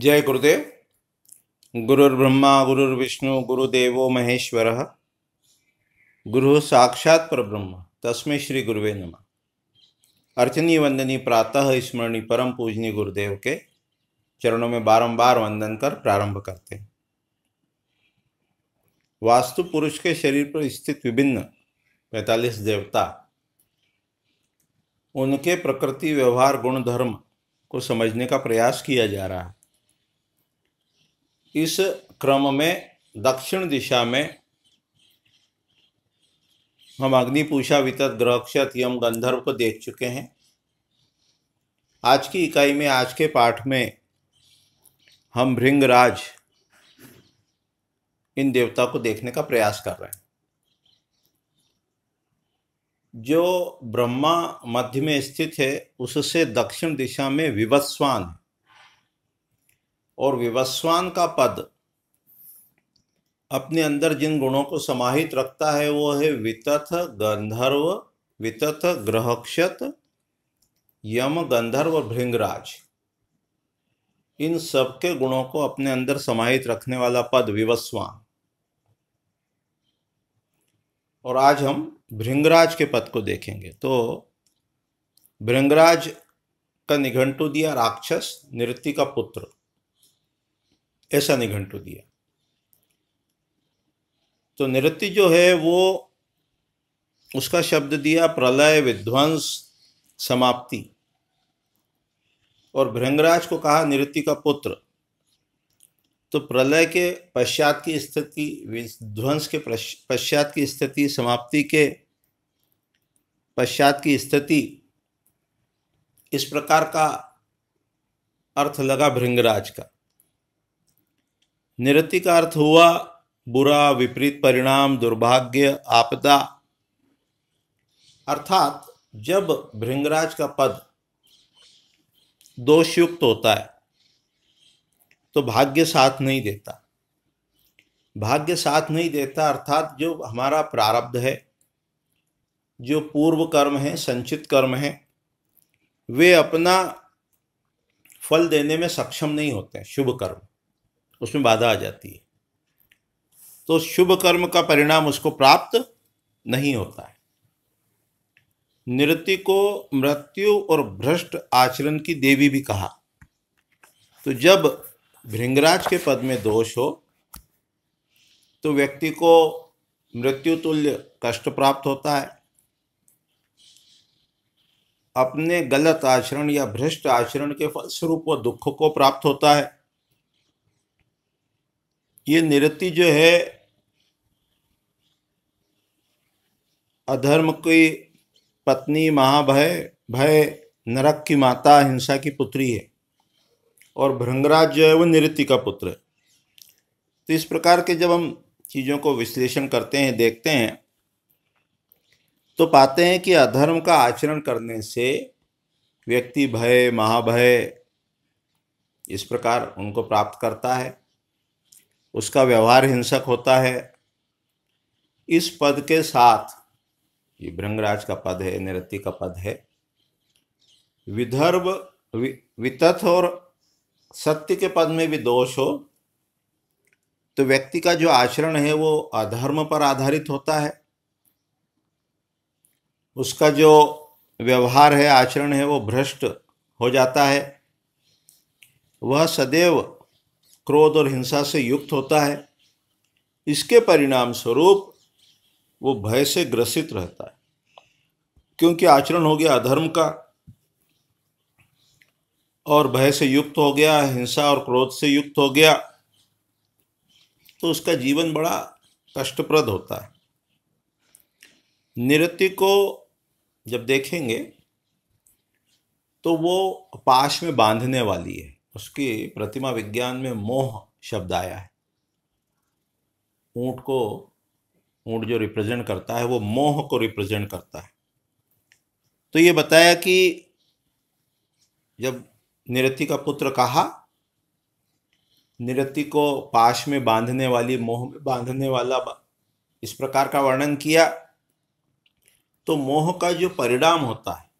जय गुरुदेव गुरुर्ब्रह्मा गुरुर्विष्णु गुरुदेव महेश्वर गुरु साक्षात परब्रह्म तस्में श्री गुरुवे नम अर्चनी वंदनी प्रातः स्मरणी परम पूजनी गुरुदेव के चरणों में बारंबार वंदन कर प्रारंभ करते हैं वास्तु पुरुष के शरीर पर स्थित विभिन्न पैतालीस देवता उनके प्रकृति व्यवहार गुण धर्म को समझने का प्रयास किया जा रहा है इस क्रम में दक्षिण दिशा में हम अग्निपूषा ग्रह ग्रहक्षत यम गंधर्व को देख चुके हैं आज की इकाई में आज के पाठ में हम भृंगराज इन देवता को देखने का प्रयास कर रहे हैं जो ब्रह्मा मध्य में स्थित है उससे दक्षिण दिशा में विवस्वान है और विवस्वान का पद अपने अंदर जिन गुणों को समाहित रखता है वो है वितथ गंधर्व वितथ ग्रहक्षत यम गंधर्व भृंगराज इन सबके गुणों को अपने अंदर समाहित रखने वाला पद विवस्वान और आज हम भृंगराज के पद को देखेंगे तो भृंगराज का निघंटू दिया राक्षस नृत्य का पुत्र ऐसा निघंटू दिया तो नृत्य जो है वो उसका शब्द दिया प्रलय विध्वंस समाप्ति और भृंगराज को कहा नृत्य का पुत्र तो प्रलय के पश्चात की स्थिति विध्वंस के पश्चात की स्थिति समाप्ति के पश्चात की स्थिति इस प्रकार का अर्थ लगा भृंगराज का निरति का अर्थ हुआ बुरा विपरीत परिणाम दुर्भाग्य आपदा अर्थात जब भृंगराज का पद दोषयुक्त होता है तो भाग्य साथ नहीं देता भाग्य साथ नहीं देता अर्थात जो हमारा प्रारब्ध है जो पूर्व कर्म है संचित कर्म है वे अपना फल देने में सक्षम नहीं होते शुभ कर्म उसमें बाधा आ जाती है तो शुभ कर्म का परिणाम उसको प्राप्त नहीं होता है नृत्य को मृत्यु और भ्रष्ट आचरण की देवी भी कहा तो जब भृंगराज के पद में दोष हो तो व्यक्ति को मृत्यु तुल्य कष्ट प्राप्त होता है अपने गलत आचरण या भ्रष्ट आचरण के फलस्वरूप वह दुख को प्राप्त होता है ये निरति जो है अधर्म की पत्नी महाभय भय नरक की माता हिंसा की पुत्री है और भृंगराज जो है वो निरति का पुत्र है तो इस प्रकार के जब हम चीज़ों को विश्लेषण करते हैं देखते हैं तो पाते हैं कि अधर्म का आचरण करने से व्यक्ति भय महाभय इस प्रकार उनको प्राप्त करता है उसका व्यवहार हिंसक होता है इस पद के साथ ये भृंगराज का पद है निरति का पद है विदर्भ वितथ और सत्य के पद में भी दोष हो तो व्यक्ति का जो आचरण है वो अधर्म पर आधारित होता है उसका जो व्यवहार है आचरण है वो भ्रष्ट हो जाता है वह सदैव क्रोध और हिंसा से युक्त होता है इसके परिणाम स्वरूप वो भय से ग्रसित रहता है क्योंकि आचरण हो गया अधर्म का और भय से युक्त हो गया हिंसा और क्रोध से युक्त हो गया तो उसका जीवन बड़ा कष्टप्रद होता है निरति को जब देखेंगे तो वो पाश में बांधने वाली है उसकी प्रतिमा विज्ञान में मोह शब्द आया है ऊंट को ऊंट जो रिप्रेजेंट करता है वो मोह को रिप्रेजेंट करता है तो ये बताया कि जब निरति का पुत्र कहा निरति को पाश में बांधने वाली मोह में बांधने वाला इस प्रकार का वर्णन किया तो मोह का जो परिणाम होता है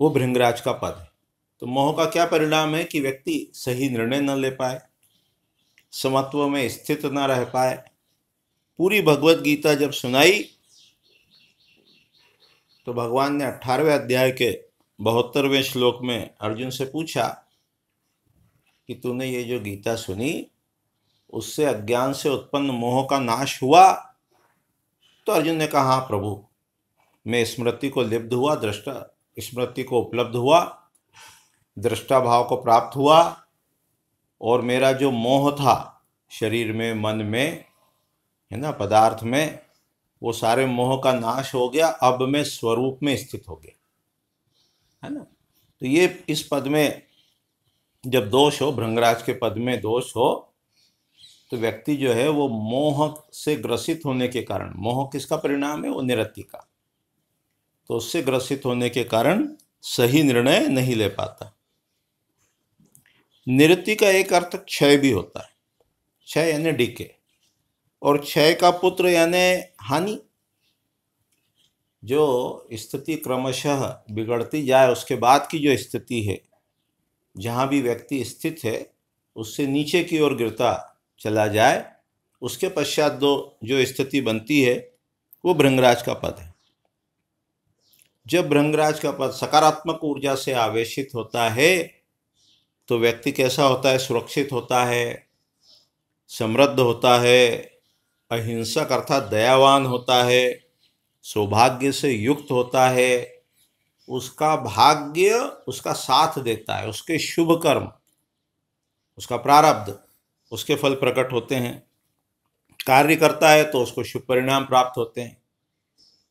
वो भृंगराज का पद है तो मोह का क्या परिणाम है कि व्यक्ति सही निर्णय न ले पाए समत्व में स्थित न रह पाए पूरी भगवत गीता जब सुनाई तो भगवान ने अठारहवें अध्याय के बहत्तरवें श्लोक में अर्जुन से पूछा कि तूने ये जो गीता सुनी उससे अज्ञान से उत्पन्न मोह का नाश हुआ तो अर्जुन ने कहा हाँ प्रभु मैं स्मृति को लिप्त हुआ दृष्टा स्मृति को उपलब्ध हुआ दृष्टा भाव को प्राप्त हुआ और मेरा जो मोह था शरीर में मन में है ना पदार्थ में वो सारे मोह का नाश हो गया अब मैं स्वरूप में स्थित हो गया है ना तो ये इस पद में जब दोष हो भ्रंगराज के पद में दोष हो तो व्यक्ति जो है वो मोह से ग्रसित होने के कारण मोह किसका परिणाम है वो निरति का तो उससे ग्रसित होने के कारण सही निर्णय नहीं ले पाता निरति का एक अर्थ क्षय भी होता है क्षय यानी डीके और क्षय का पुत्र यानी हानि जो स्थिति क्रमशः बिगड़ती जाए उसके बाद की जो स्थिति है जहाँ भी व्यक्ति स्थित है उससे नीचे की ओर गिरता चला जाए उसके पश्चात दो जो स्थिति बनती है वो भृंगराज का पद है जब भृंगराज का पद सकारात्मक ऊर्जा से आवेशित होता है तो व्यक्ति कैसा होता है सुरक्षित होता है समृद्ध होता है अहिंसक अर्थात दयावान होता है सौभाग्य से युक्त होता है उसका भाग्य उसका साथ देता है उसके शुभ कर्म उसका प्रारब्ध उसके फल प्रकट होते हैं कार्य करता है तो उसको शुभ परिणाम प्राप्त होते हैं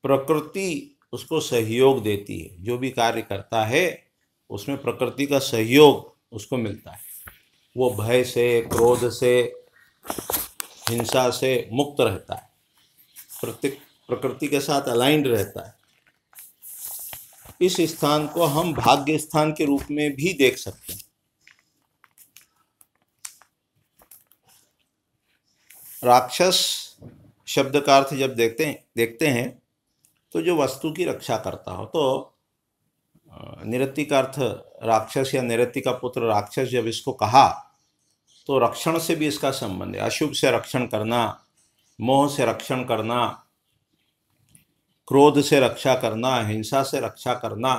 प्रकृति उसको सहयोग देती है जो भी कार्य करता है उसमें प्रकृति का सहयोग उसको मिलता है वो भय से क्रोध से हिंसा से मुक्त रहता है प्रत्येक प्रकृति के साथ अलाइंड रहता है इस स्थान को हम भाग्य स्थान के रूप में भी देख सकते हैं राक्षस शब्द का अर्थ जब देखते हैं देखते हैं तो जो वस्तु की रक्षा करता हो तो निरति का अर्थ राक्षस या निरति का पुत्र राक्षस जब इसको कहा तो रक्षण से भी इसका संबंध है अशुभ से रक्षण करना मोह से रक्षण करना क्रोध से रक्षा करना हिंसा से रक्षा करना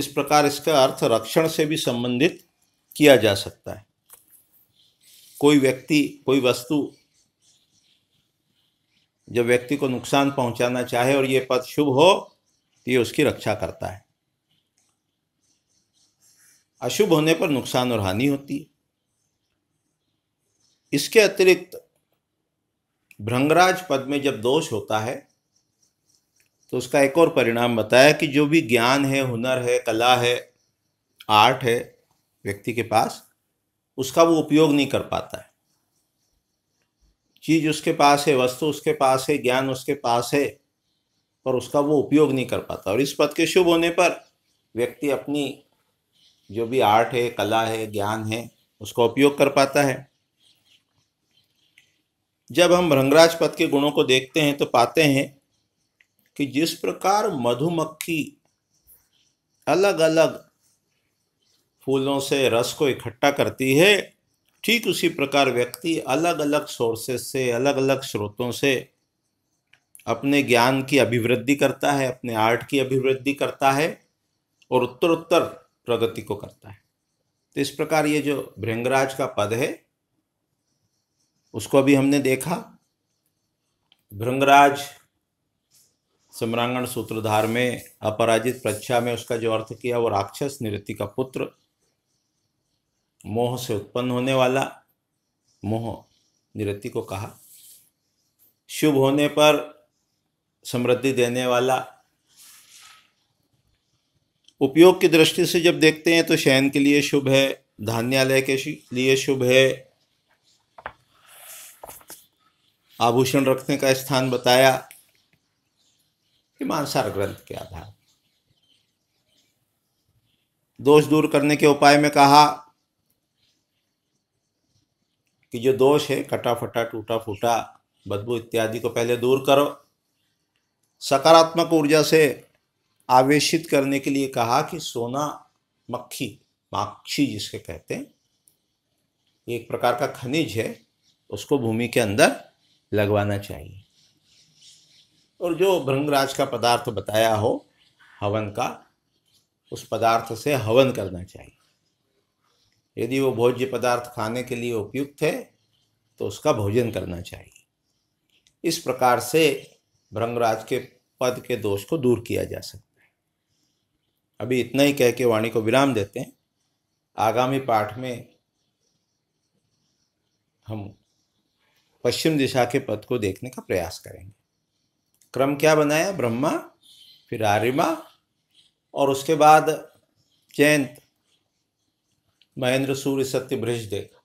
इस प्रकार इसका अर्थ रक्षण से भी संबंधित किया जा सकता है कोई व्यक्ति कोई वस्तु जब व्यक्ति को नुकसान पहुंचाना चाहे और ये पद शुभ हो तो ये उसकी रक्षा करता है अशुभ होने पर नुकसान और हानि होती है इसके अतिरिक्त भ्रंगराज पद में जब दोष होता है तो उसका एक और परिणाम बताया कि जो भी ज्ञान है हुनर है कला है आर्ट है व्यक्ति के पास उसका वो उपयोग नहीं कर पाता है चीज उसके पास है वस्तु उसके पास है ज्ञान उसके पास है पर उसका वो उपयोग नहीं कर पाता और इस पद के शुभ होने पर व्यक्ति अपनी जो भी आर्ट है कला है ज्ञान है उसका उपयोग कर पाता है जब हम भ्रंगराज पद के गुणों को देखते हैं तो पाते हैं कि जिस प्रकार मधुमक्खी अलग अलग फूलों से रस को इकट्ठा करती है ठीक उसी प्रकार व्यक्ति अलग अलग सोर्सेस से अलग अलग स्रोतों से अपने ज्ञान की अभिवृद्धि करता है अपने आर्ट की अभिवृद्धि करता है और उत्तर उत्तर प्रगति को करता है तो इस प्रकार ये जो भृंगराज का पद है उसको भी हमने देखा भृंगराज सम्रांगण सूत्रधार में अपराजित प्रच्छा में उसका जो अर्थ किया वो राक्षस निरति का पुत्र मोह से उत्पन्न होने वाला मोह निरति को कहा शुभ होने पर समृद्धि देने वाला उपयोग की दृष्टि से जब देखते हैं तो शयन के लिए शुभ है धान्यालय के लिए शुभ है आभूषण रखने का स्थान बताया मानसार ग्रंथ के आधार दोष दूर करने के उपाय में कहा कि जो दोष है कटा फटा टूटा फूटा बदबू इत्यादि को पहले दूर करो सकारात्मक ऊर्जा से आवेशित करने के लिए कहा कि सोना मक्खी माक्षी जिसके कहते हैं एक प्रकार का खनिज है उसको भूमि के अंदर लगवाना चाहिए और जो भृंगराज का पदार्थ बताया हो हवन का उस पदार्थ से हवन करना चाहिए यदि वो भोज्य पदार्थ खाने के लिए उपयुक्त है तो उसका भोजन करना चाहिए इस प्रकार से भ्रंगराज के पद के दोष को दूर किया जा सकता अभी इतना ही कह के वाणी को विराम देते हैं आगामी पाठ में हम पश्चिम दिशा के पद को देखने का प्रयास करेंगे क्रम क्या बनाया ब्रह्मा फिर आर्यमा और उसके बाद जयंत महेंद्र सूर्य सत्य ब्रज देख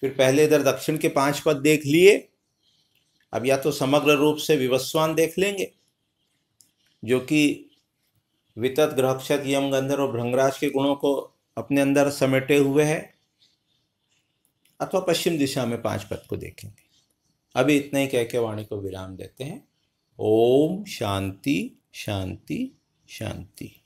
फिर पहले इधर दक्षिण के पांच पद देख लिए अब या तो समग्र रूप से विवस्वान देख लेंगे जो कि वितत ग्रहक्षक यम गंधर्व और भ्रंगराज के गुणों को अपने अंदर समेटे हुए है अथवा पश्चिम दिशा में पांच पद को देखेंगे अभी इतना ही कह के वाणी को विराम देते हैं ओम शांति शांति शांति